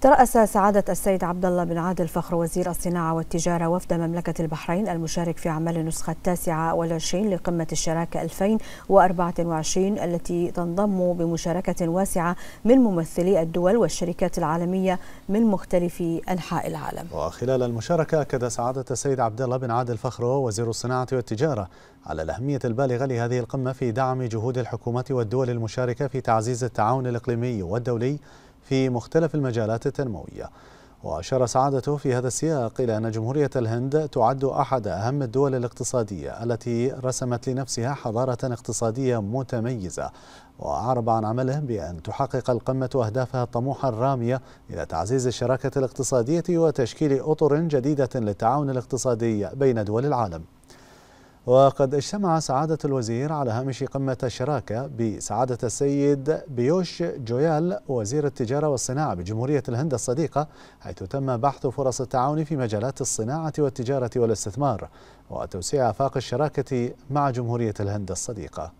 ترأس سعادة السيد عبد الله بن عادل فخر وزير الصناعة والتجارة وفد مملكة البحرين المشارك في أعمال النسخة التاسعة والعشرين لقمة الشراكة 2024 التي تنضم بمشاركة واسعة من ممثلي الدول والشركات العالمية من مختلف أنحاء العالم. وخلال المشاركة أكد سعادة السيد عبد الله بن عادل فخر وزير الصناعة والتجارة على الأهمية البالغة لهذه القمة في دعم جهود الحكومات والدول المشاركة في تعزيز التعاون الإقليمي والدولي في مختلف المجالات التنموية وأشار سعادته في هذا السياق إلى أن جمهورية الهند تعد أحد أهم الدول الاقتصادية التي رسمت لنفسها حضارة اقتصادية متميزة وأعرب عن عمله بأن تحقق القمة أهدافها الطموحة الرامية إلى تعزيز الشراكة الاقتصادية وتشكيل أطر جديدة للتعاون الاقتصادي بين دول العالم وقد اجتمع سعادة الوزير على هامش قمة الشراكة بسعادة السيد بيوش جويال وزير التجارة والصناعة بجمهورية الهند الصديقة حيث تم بحث فرص التعاون في مجالات الصناعة والتجارة والاستثمار وتوسيع آفاق الشراكة مع جمهورية الهند الصديقة